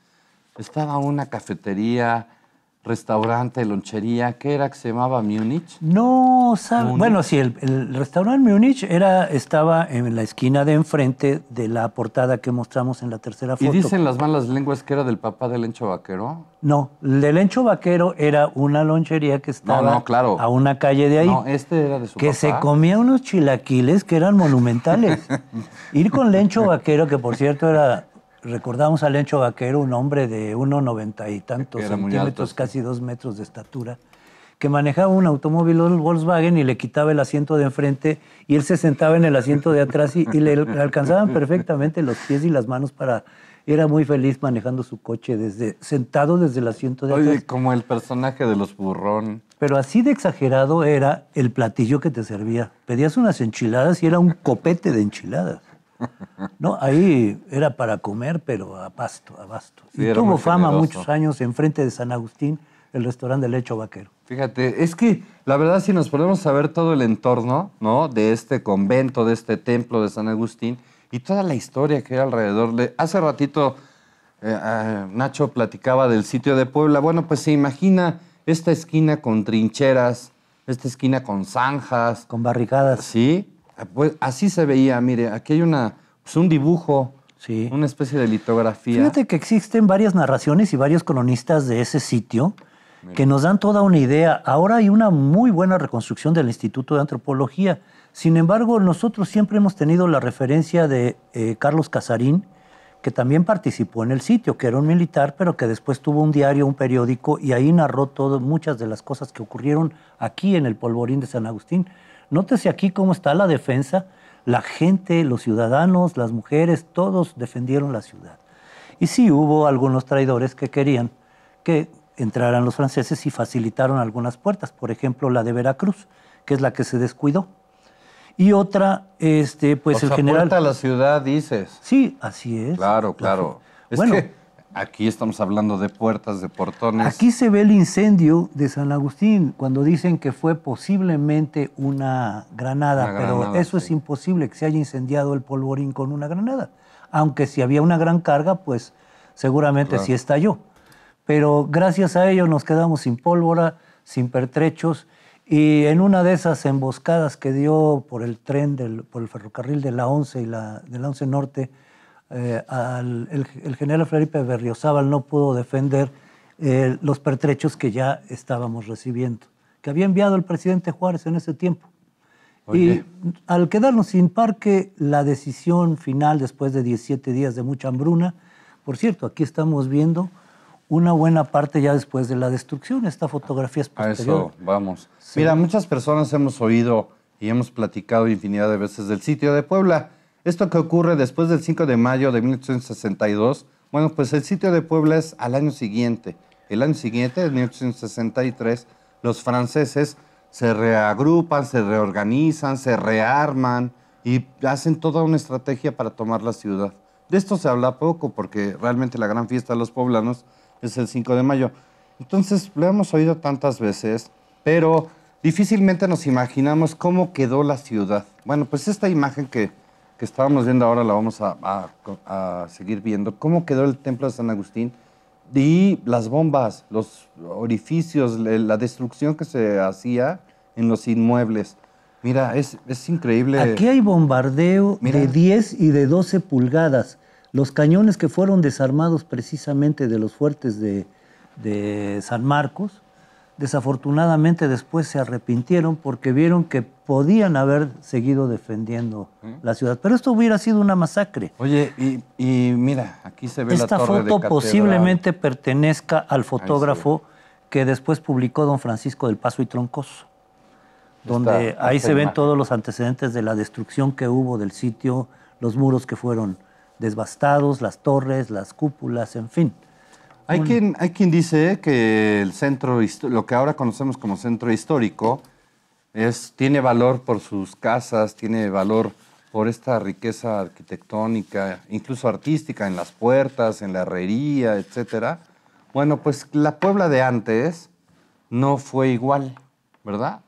estaba una cafetería restaurante, lonchería, ¿qué era que se llamaba Múnich? No, bueno, sí, el, restaurante Múnich era, estaba en la esquina de enfrente de la portada que mostramos en la tercera foto. ¿Y dicen las malas lenguas que era del papá del Encho Vaquero? No, el Encho Vaquero era una lonchería que estaba a una calle de ahí. No, este era de su Que se comía unos chilaquiles que eran monumentales. Ir con Lencho Vaquero, que por cierto era recordamos a Lencho Vaquero, un hombre de 1,90 y tantos centímetros, casi dos metros de estatura, que manejaba un automóvil Volkswagen y le quitaba el asiento de enfrente y él se sentaba en el asiento de atrás y, le alcanzaban perfectamente los pies y las manos para... Era muy feliz manejando su coche desde sentado desde el asiento de atrás. Oye, como el personaje de los burrón. Pero así de exagerado era el platillo que te servía. Pedías unas enchiladas y era un copete de enchiladas. No, ahí era para comer, pero a pasto, a pasto. y tuvo fama muchos años enfrente de San Agustín, el restaurante de Lecho Vaquero. Fíjate, es que la verdad si nos podemos ver todo el entorno, ¿no? De este convento, de este templo de San Agustín y toda la historia que hay alrededor de... Hace ratito eh, ah, Nacho platicaba del sitio de Puebla. Bueno, pues se imagina esta esquina con trincheras, esta esquina con zanjas. Con barricadas. Sí, Ah, pues, así se veía, mire, aquí hay una, pues, un dibujo, sí. una especie de litografía. Fíjate que existen varias narraciones y varios cronistas de ese sitio que nos dan toda una idea. Ahora hay una muy buena reconstrucción del Instituto de Antropología. Sin embargo, nosotros siempre hemos tenido la referencia de eh, Carlos Casarín, que también participó en el sitio, que era un militar, pero que después tuvo un diario, un periódico, y ahí narró todo, muchas de las cosas que ocurrieron aquí en el polvorín de San Agustín. Nótese aquí cómo está la defensa. La gente, los ciudadanos, las mujeres, todos defendieron la ciudad. Y sí hubo algunos traidores que querían que entraran los franceses y facilitaron algunas puertas, por ejemplo la de Veracruz, que es la que se descuidó. Y otra, este, pues o el sea, general. a la ciudad, dices. Sí, así es. Claro, claro. bueno, Aquí estamos hablando de puertas, de portones. Aquí se ve el incendio de San Agustín, cuando dicen que fue posiblemente una granada, pero eso es imposible que se haya incendiado el polvorín con una granada. Aunque si había una gran carga, pues seguramente sí estalló. Pero gracias a ello nos quedamos sin pólvora, sin pertrechos, y en una de esas emboscadas que dio por el tren, por el ferrocarril de la 11 y la, de la 11 Norte, eh, el, general Felipe Berriozábal no pudo defender eh, los pertrechos que ya estábamos recibiendo, que había enviado el presidente Juárez en ese tiempo. Y al quedarnos sin parque, la decisión final, después de 17 días de mucha hambruna, por cierto, aquí estamos viendo una buena parte ya después de la destrucción. Esta fotografía es posterior. eso, vamos. Mira, muchas personas hemos oído y hemos platicado infinidad de veces del sitio de Puebla. Esto que ocurre después del 5 de mayo de 1862, bueno, pues el sitio de Puebla es al año siguiente. El año siguiente, en 1863, los franceses se reagrupan, se reorganizan, se rearman y hacen toda una estrategia para tomar la ciudad. De esto se habla poco porque realmente la gran fiesta de los poblanos es el 5 de mayo. Entonces, lo hemos oído tantas veces, pero difícilmente nos imaginamos cómo quedó la ciudad. Bueno, pues esta imagen que que estábamos viendo ahora la vamos a, a, seguir viendo. ¿Cómo quedó el templo de San Agustín? Y las bombas, los orificios, la destrucción que se hacía en los inmuebles. Mira, es, es increíble. Aquí hay bombardeo de 10 y de 12 pulgadas. Los cañones que fueron desarmados precisamente de los fuertes de, de San Marcos desafortunadamente después se arrepintieron porque vieron que podían haber seguido defendiendo la ciudad. Pero esto hubiera sido una masacre. Oye, y, mira, aquí se ve Esta la Esta foto posiblemente pertenezca al fotógrafo que después publicó don Francisco del Paso y Troncoso, donde ahí se ven todos los antecedentes de la destrucción que hubo del sitio, los muros que fueron desbastados, las torres, las cúpulas, en fin. Hay, quien, hay quien dice que el centro, lo que ahora conocemos como centro histórico, es, tiene valor por sus casas, tiene valor por esta riqueza arquitectónica, incluso artística, en las puertas, en la herrería, etc. Bueno, pues la Puebla de antes no fue igual, ¿verdad?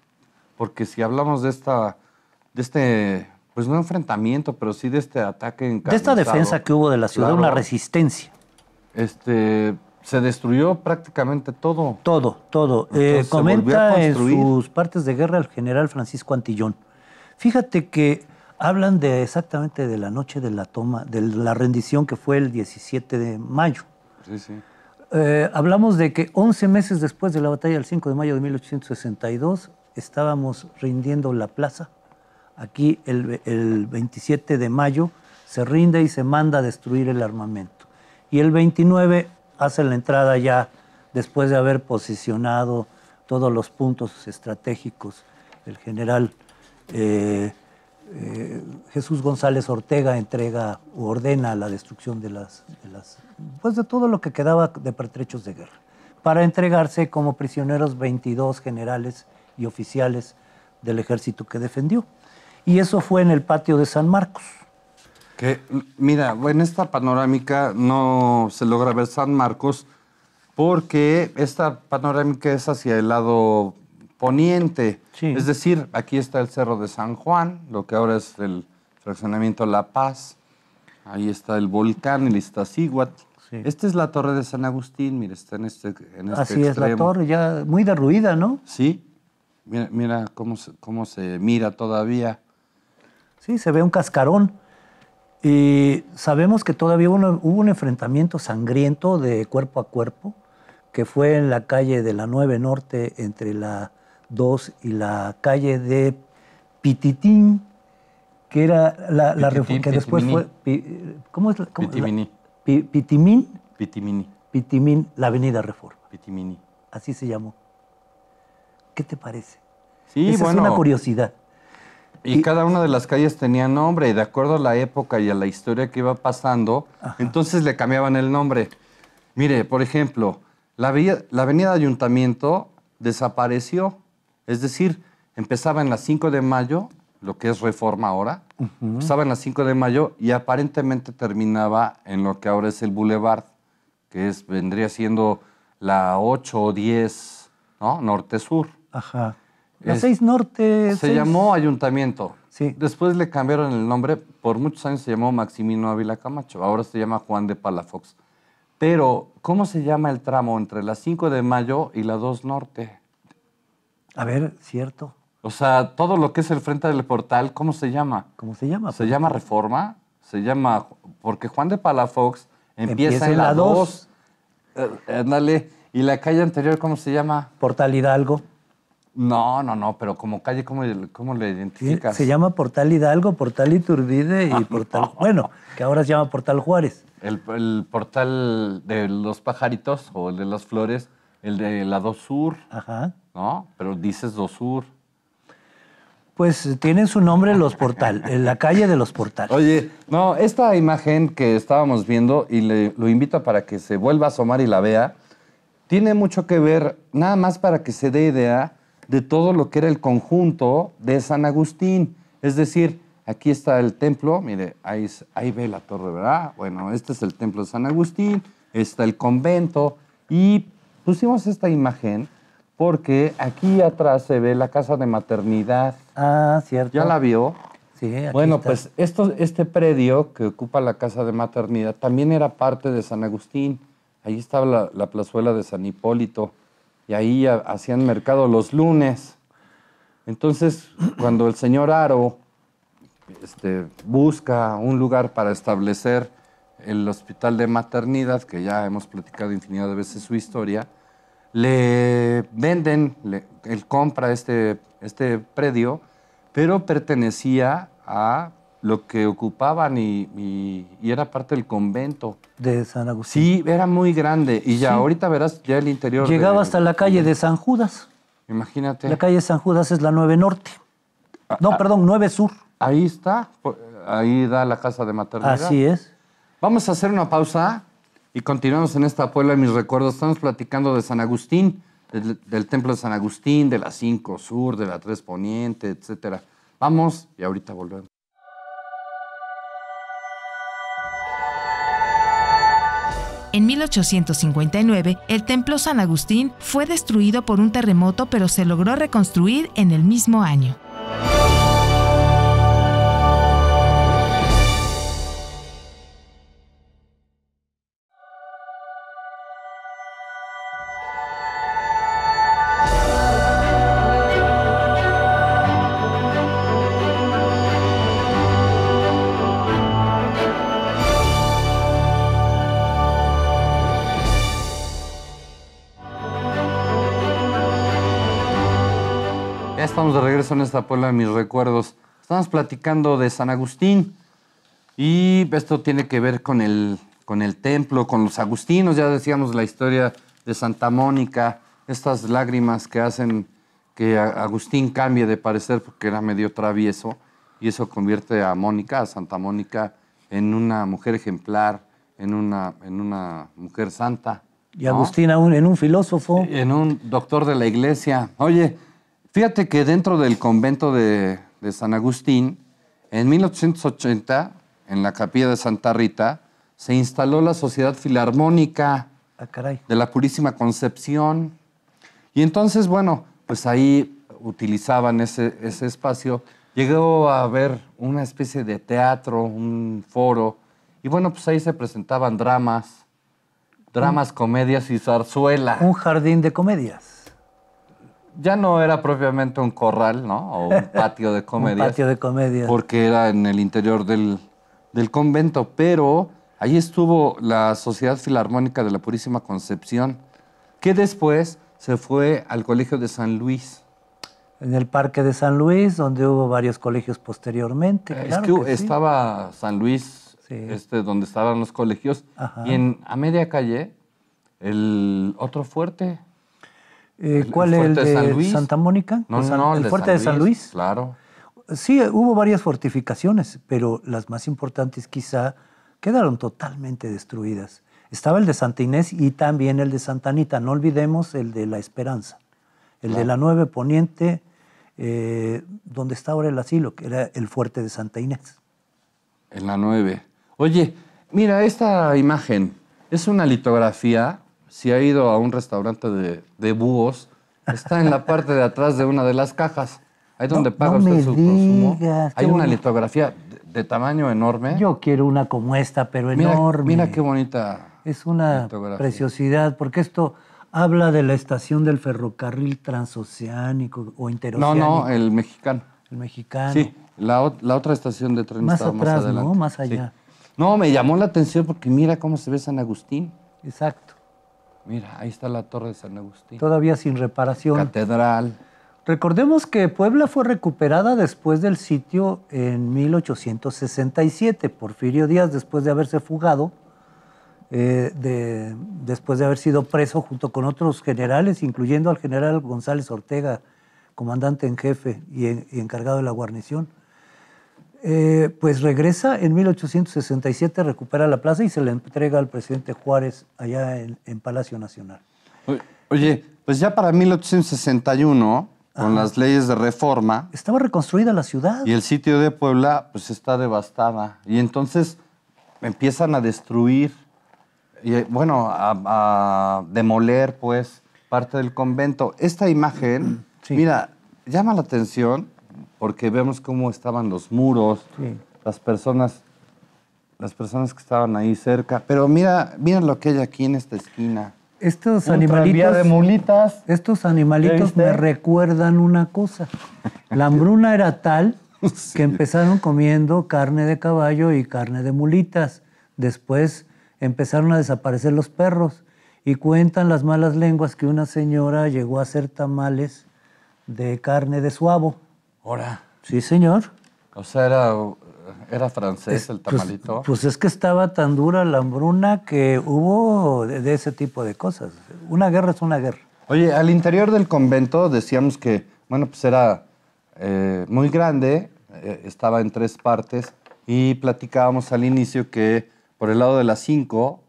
Porque si hablamos de esta, de este, pues no enfrentamiento, pero sí de este ataque en De esta defensa que hubo de la ciudad, una resistencia. Este, se destruyó prácticamente todo. Todo, todo. Eh, comenta en sus partes de guerra el general Francisco Antillón. Fíjate que hablan de exactamente de la noche de la toma, de la rendición que fue el 17 de mayo. Sí, sí. Eh, hablamos de que 11 meses después de la batalla del 5 de mayo de 1862 estábamos rindiendo la plaza. Aquí el, el 27 de mayo se rinde y se manda a destruir el armamento. Y el 29 Hace la entrada ya después de haber posicionado todos los puntos estratégicos el general eh, eh, Jesús González Ortega entrega o ordena la destrucción de las, las, pues de todo lo que quedaba de pertrechos de guerra para entregarse como prisioneros 22 generales y oficiales del ejército que defendió. Y eso fue en el patio de San Marcos. Que, mira, en esta panorámica no se logra ver San Marcos porque esta panorámica es hacia el lado poniente. Es decir, aquí está el Cerro de San Juan, lo que ahora es el fraccionamiento La Paz. Ahí está el volcán, el Iztaccíhuatl. Sí. Esta es la torre de San Agustín, mira, está en este, en este Así es la torre, ya muy derruida, ¿no? Sí, mira, mira cómo, cómo se mira todavía. Sí, se ve un cascarón. Y sabemos que todavía hubo un enfrentamiento sangriento de cuerpo a cuerpo, que fue en la calle de la 9 Norte, entre la 2 y la calle de Pititín, que era la, reforma, que después fue... ¿Cómo es? La, cómo, Pitimini. Pitimín. Pitimini. la avenida Reforma. Pitimini. Así se llamó. ¿Qué te parece? Sí, es una curiosidad. Y, cada una de las calles tenía nombre, y de acuerdo a la época y a la historia que iba pasando, entonces le cambiaban el nombre. Mire, por ejemplo, la, avenida Ayuntamiento desapareció. Es decir, empezaba en la 5 de mayo, lo que es reforma ahora, empezaba en la 5 de mayo y aparentemente terminaba en lo que ahora es el Boulevard, que es, vendría siendo la 8 o 10, ¿no? Norte-Sur. Ajá. La 6 Norte. Se llamó Ayuntamiento. Sí. Después le cambiaron el nombre. Por muchos años se llamó Maximino Ávila Camacho. Ahora se llama Juan de Palafox. Pero, ¿cómo se llama el tramo entre la 5 de mayo y la 2 Norte? A ver, cierto. O sea, todo lo que es el frente del portal, ¿cómo se llama? ¿Cómo se llama? ¿Se llama Reforma? Se llama. Porque Juan de Palafox empieza, en la 2. Eh, ¿Y la calle anterior cómo se llama? Portal Hidalgo. No, no, no, pero como calle, ¿cómo, le identificas? Se llama Portal Hidalgo, Portal Iturbide y ah, Portal. Bueno, que ahora se llama Portal Juárez. El, portal de los pajaritos o el de las flores, el de la 2 Sur. Ajá. ¿No? Pero dices 2 Sur. Pues eh, tienen su nombre los portal, en eh, la calle de los portales. Oye, no, esta imagen que estábamos viendo, y le, lo invito para que se vuelva a asomar y la vea, tiene mucho que ver, nada más para que se dé idea de todo lo que era el conjunto de San Agustín. Es decir, aquí está el templo, mire, ahí, ve la torre, ¿verdad? Bueno, este es el templo de San Agustín, está el convento y pusimos esta imagen porque aquí atrás se ve la casa de maternidad. Ah, cierto. ¿Ya la vio? Sí, aquí bueno, pues esto, este predio que ocupa la casa de maternidad también era parte de San Agustín. Ahí estaba la plazuela de San Hipólito y ahí hacían mercado los lunes. Entonces, cuando el señor Aro este, busca un lugar para establecer el hospital de maternidad, que ya hemos platicado infinidad de veces su historia, le venden, él compra este, este predio, pero pertenecía a lo que ocupaban y, era parte del convento. De San Agustín. Sí, era muy grande. Y ya ahorita verás ya el interior. Llegaba hasta la calle de San Judas. Imagínate. La calle de San Judas es la 9 Norte. Ah, no, ah. perdón, 9 Sur. Ahí está. Ahí da la casa de maternidad. Así es. Vamos a hacer una pausa y continuamos en esta Puebla de mis recuerdos. Estamos platicando de San Agustín, del, templo de San Agustín, de la 5 Sur, de la 3 Poniente, etcétera. Vamos y ahorita volvemos. En 1859, el templo San Agustín fue destruido por un terremoto, pero se logró reconstruir en el mismo año. son esta puebla de mis recuerdos. Estamos platicando de San Agustín y esto tiene que ver con el, con el templo, con los agustinos. Ya decíamos la historia de Santa Mónica, estas lágrimas que hacen que Agustín cambie de parecer porque era medio travieso y eso convierte a Mónica, a Santa Mónica, en una mujer ejemplar, en una, en una mujer santa. Y Agustín aún en un filósofo. En un doctor de la iglesia. Oye, Fíjate que dentro del convento de, San Agustín, en 1880, en la capilla de Santa Rita, se instaló la Sociedad Filarmónica ah, de la Purísima Concepción. Y entonces, bueno, pues ahí utilizaban ese, ese espacio. Llegó a haber una especie de teatro, un foro, y bueno, pues ahí se presentaban dramas, dramas, comedias y zarzuela. Un jardín de comedias ya no era propiamente un corral, ¿no? O un patio de comedia. un patio de comedia. Porque era en el interior del, convento, pero ahí estuvo la Sociedad Filarmónica de la Purísima Concepción, que después se fue al Colegio de San Luis. En el Parque de San Luis, donde hubo varios colegios posteriormente. es que, estaba San Luis, este, donde estaban los colegios, y en, a media calle, el otro fuerte, eh, ¿Cuál es el de, Santa Mónica? el, fuerte de San, Luis. Claro. Sí, hubo varias fortificaciones, pero las más importantes quizá quedaron totalmente destruidas. Estaba el de Santa Inés y también el de Santa Anita. No olvidemos el de La Esperanza, el de la Nueve Poniente, eh, donde está ahora el asilo, que era el fuerte de Santa Inés. En la Nueve. Oye, mira, esta imagen es una litografía si ha ido a un restaurante de, búhos, está en la parte de atrás de una de las cajas. Ahí donde paga usted su consumo. Hay una litografía de, tamaño enorme. Yo quiero una como esta, pero enorme. Mira qué bonita. Es una preciosidad, porque esto habla de la estación del ferrocarril transoceánico o interoceánico. No, no, el mexicano. El mexicano. Sí, la, otra estación de tren más estaba más adelante. ¿no? Más allá. No, me llamó la atención porque mira cómo se ve San Agustín. Exacto. Mira, ahí está la Torre de San Agustín. Todavía sin reparación. Catedral. Recordemos que Puebla fue recuperada después del sitio en 1867. Porfirio Díaz, después de haberse fugado, eh, después de haber sido preso junto con otros generales, incluyendo al general González Ortega, comandante en jefe y encargado de la guarnición, eh, pues regresa en 1867, recupera la plaza y se la entrega al presidente Juárez allá en, Palacio Nacional. Oye, pues ya para 1861, con las leyes de reforma... Estaba reconstruida la ciudad. Y el sitio de Puebla pues está devastada. Y entonces empiezan a destruir, y, bueno, a, demoler pues parte del convento. Esta imagen, mira, llama la atención porque vemos cómo estaban los muros, las personas las personas que estaban ahí cerca. Pero mira, mira lo que hay aquí en esta esquina. Estos Un animalitos de mulitas. Estos animalitos me recuerdan una cosa. La hambruna era tal que empezaron comiendo carne de caballo y carne de mulitas. Después empezaron a desaparecer los perros y cuentan las malas lenguas que una señora llegó a hacer tamales de carne de suavo Ahora. Sí, señor. O sea, era, francés el pues, tamalito. Pues, es que estaba tan dura la hambruna que hubo de, ese tipo de cosas. Una guerra es una guerra. Oye, al interior del convento decíamos que, bueno, pues era eh, muy grande, eh, estaba en tres partes y platicábamos al inicio que por el lado de las cinco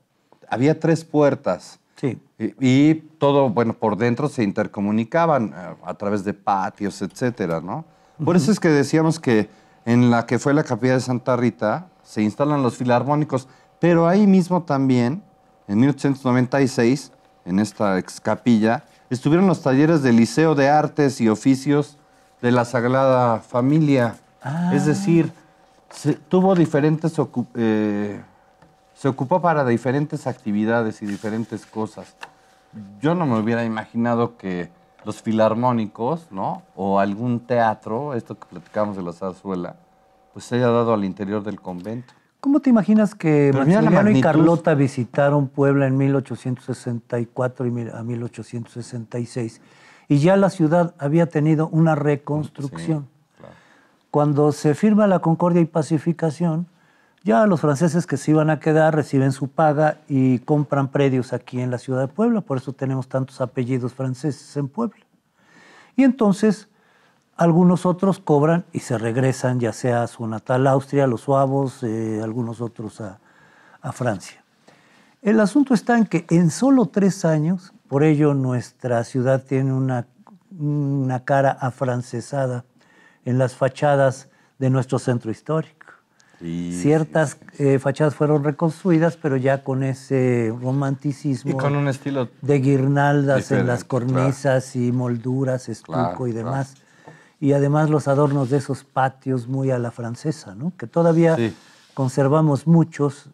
había tres puertas. Sí. Y, todo, bueno, por dentro se intercomunicaban eh, a través de patios, etcétera, ¿no? Por eso es que decíamos que en la que fue la capilla de Santa Rita se instalan los filarmónicos, pero ahí mismo también, en 1896, en esta ex capilla, estuvieron los talleres del Liceo de Artes y Oficios de la Sagrada Familia. Ah. Es decir, tuvo diferentes eh, se ocupó para diferentes actividades y diferentes cosas. Yo no me hubiera imaginado que los filarmónicos, ¿no? O algún teatro, esto que platicamos de la zarzuela, pues se haya dado al interior del convento. ¿Cómo te imaginas que Maximiliano y Carlota visitaron Puebla en 1864 y a 1866? Y ya la ciudad había tenido una reconstrucción. Cuando se firma la Concordia y Pacificación, ya los franceses que se iban a quedar reciben su paga y compran predios aquí en la ciudad de Puebla, por eso tenemos tantos apellidos franceses en Puebla. Y entonces algunos otros cobran y se regresan, ya sea a su natal Austria, los suavos, eh, algunos otros a, Francia. El asunto está en que en solo tres años, por ello nuestra ciudad tiene una, una cara afrancesada en las fachadas de nuestro centro histórico Ciertas eh, fachadas fueron reconstruidas, pero ya con ese romanticismo. Y con un estilo. De guirnaldas en las cornisas y molduras, estuco y demás. Y además los adornos de esos patios muy a la francesa, ¿no? Que todavía conservamos muchos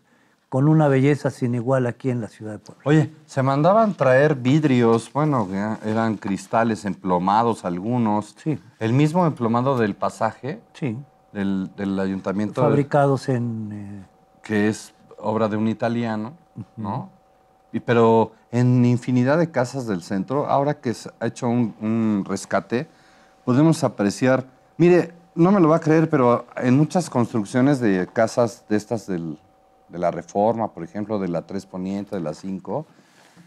con una belleza sin igual aquí en la ciudad de Puebla. Oye, se mandaban traer vidrios, bueno, eran cristales emplomados algunos. Sí. El mismo emplomado del pasaje. Sí del, ayuntamiento. Fabricados en... Eh, que es obra de un italiano, ¿no? pero en infinidad de casas del centro, ahora que se ha hecho un, rescate, podemos apreciar, mire, no me lo va a creer, pero en muchas construcciones de casas de estas de la Reforma, por ejemplo, de la Tres Poniente, de la 5,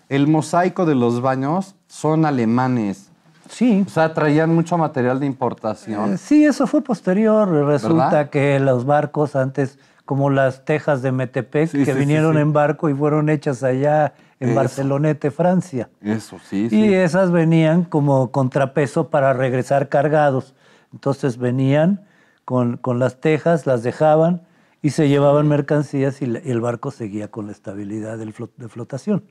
el mosaico de los baños son alemanes. Sí. O sea, traían mucho material de importación. Eh, sí, eso fue posterior. Resulta que los barcos antes, como las tejas de Metepec, que vinieron en barco y fueron hechas allá en Barcelonete, Francia. Eso, sí, sí. Y esas venían como contrapeso para regresar cargados. Entonces venían con, con las tejas, las dejaban y se llevaban mercancías y, el barco seguía con la estabilidad de flotación.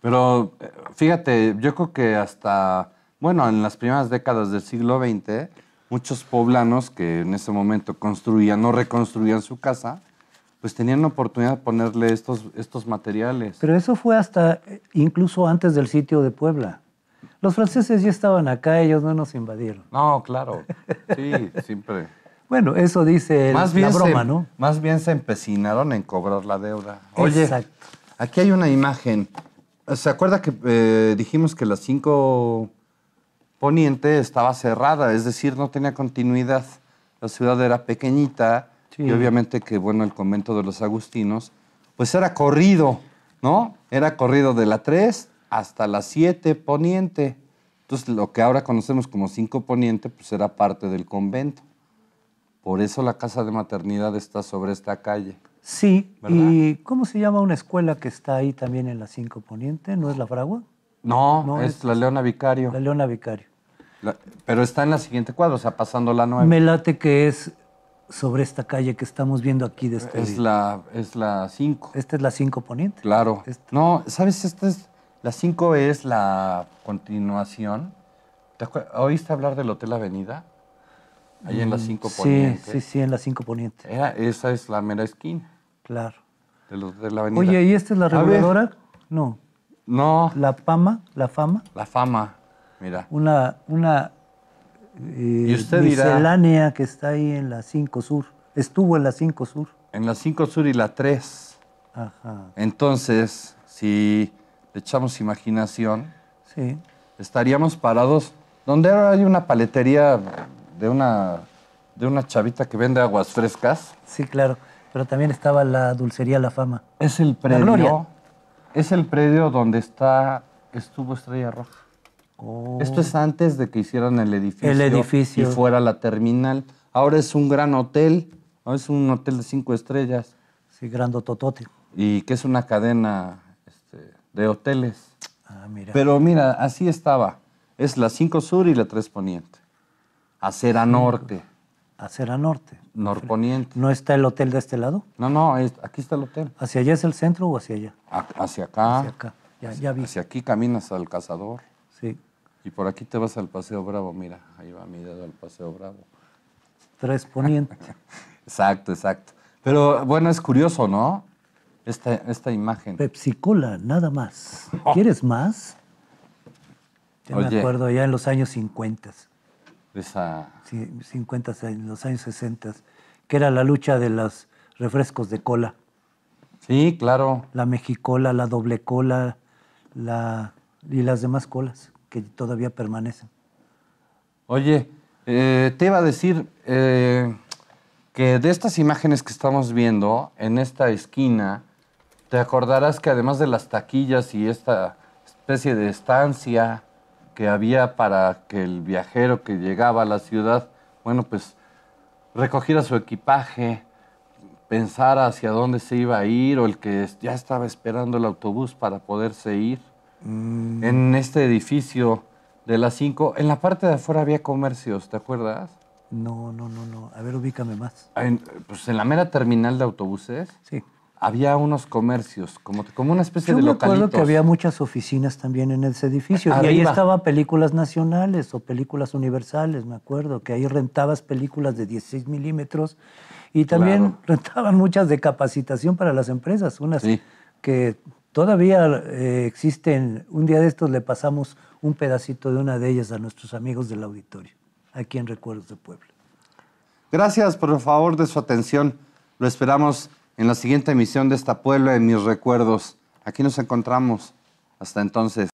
Pero eh, fíjate, yo creo que hasta bueno, en las primeras décadas del siglo XX, muchos poblanos que en ese momento construían o reconstruían su casa, pues tenían la oportunidad de ponerle estos, estos materiales. Pero eso fue hasta eh, incluso antes del sitio de Puebla. Los franceses ya estaban acá, ellos no nos invadieron. No, claro. Sí, siempre. Bueno, eso dice la broma, ¿no? Más bien se empecinaron en cobrar la deuda. Oye, Exacto. aquí hay una imagen. ¿Se acuerda que eh, dijimos que las cinco poniente estaba cerrada, es decir, no tenía continuidad. La ciudad era pequeñita y obviamente que, bueno, el convento de los agustinos, pues era corrido, ¿no? Era corrido de la 3 hasta la 7 poniente. Entonces, lo que ahora conocemos como 5 poniente, pues era parte del convento. Por eso la casa de maternidad está sobre esta calle. Sí, ¿y cómo se llama una escuela que está ahí también en la 5 Poniente? ¿No es la Fragua? No, es, la Leona Vicario. La Leona Vicario pero está en la siguiente cuadra, o sea, pasando la nueva. Me late que es sobre esta calle que estamos viendo aquí de este. Es la, es la 5. Esta es la 5 poniente. Claro. No, ¿sabes? Esta es. La 5 es la continuación. ¿Oíste hablar del Hotel Avenida? Ahí en la 5 mm, poniente. Sí, sí, sí, en la 5 poniente. esa es la mera esquina. Claro. De, avenida. Oye, ¿y esta es la reguladora? No. No. ¿La Pama? ¿La Fama? La Fama. Una, una eh, ¿Y usted miscelánea que está ahí en la 5 Sur. Estuvo en la 5 Sur. En la 5 Sur y la 3. Ajá. Entonces, si le echamos imaginación, estaríamos parados donde hay una paletería de una, de una chavita que vende aguas frescas. Sí, claro. Pero también estaba la dulcería La Fama. Es el predio. Es el predio donde está estuvo Estrella Roja. Esto es oh. antes de que hicieran el edificio, el y fuera la terminal. Ahora es un gran hotel, es un hotel de cinco estrellas. Sí, grandototote. Y que es una cadena este, de hoteles. Ah, mira. Pero mira, así estaba. Es la 5 Sur y la 3 Poniente. Acera Norte. Acera Norte. Norponiente. ¿No está el hotel de este lado? No, no, aquí está el hotel. ¿Hacia allá es el centro o hacia allá? hacia acá. Hacia acá, vi. Hacia aquí caminas al cazador. Sí. Y por aquí te vas al Paseo Bravo, mira, ahí va mi dedo al Paseo Bravo. Tres poniente. exacto, exacto. Pero bueno, es curioso, ¿no? Esta, esta imagen. Pepsi Cola, nada más. Oh. ¿Quieres más? Yo me acuerdo ya en los años 50. Esa... Sí, 50, en los años 60, que era la lucha de los refrescos de cola. Sí, claro. La mexicola, la doble cola, la y las demás colas que todavía permanecen. Oye, eh, te iba a decir eh, que de estas imágenes que estamos viendo en esta esquina, te acordarás que además de las taquillas y esta especie de estancia que había para que el viajero que llegaba a la ciudad, bueno, pues recogiera su equipaje, pensara hacia dónde se iba a ir o el que ya estaba esperando el autobús para poderse ir Mm. En este edificio de las 5, en la parte de afuera había comercios, ¿te acuerdas? No, no, no, no. A ver, ubícame más. pues en la mera terminal de autobuses. Sí. Había unos comercios, como, como una especie de localitos. Yo me acuerdo que había muchas oficinas también en ese edificio. Y ahí estaba películas nacionales o películas universales, me acuerdo. Que ahí rentabas películas de 16 milímetros y también rentaban muchas de capacitación para las empresas. Unas que Todavía eh, existen, un día de estos le pasamos un pedacito de una de ellas a nuestros amigos del auditorio, aquí en Recuerdos de Pueblo. Gracias por el favor de su atención. Lo esperamos en la siguiente emisión de esta Puebla en mis recuerdos. Aquí nos encontramos. Hasta entonces.